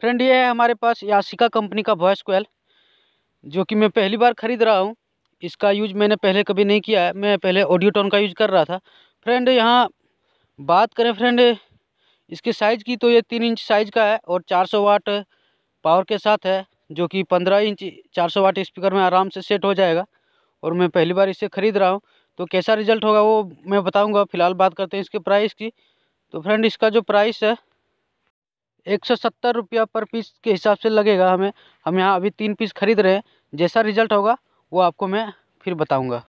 friend ये है हमारे पास यासिका कंपनी का वॉइस कोयल जो कि मैं पहली बार ख़रीद रहा हूँ इसका यूज मैंने पहले कभी नहीं किया है मैं पहले ऑडियो टोन का यूज कर रहा था फ्रेंड यहाँ बात करें फ्रेंड इसके साइज़ की तो ये तीन इंच साइज़ का है और 400 वाट पावर के साथ है जो कि 15 इंच 400 वाट स्पीकर में आराम से सेट हो जाएगा और मैं पहली बार इसे ख़रीद रहा हूँ तो कैसा रिजल्ट होगा वो मैं बताऊँगा फ़िलहाल बात करते हैं इसके प्राइस की तो फ्रेंड इसका जो प्राइस है एक सौ सत्तर रुपया पर पीस के हिसाब से लगेगा हमें हम यहाँ अभी तीन पीस खरीद रहे हैं जैसा रिजल्ट होगा वो आपको मैं फिर बताऊँगा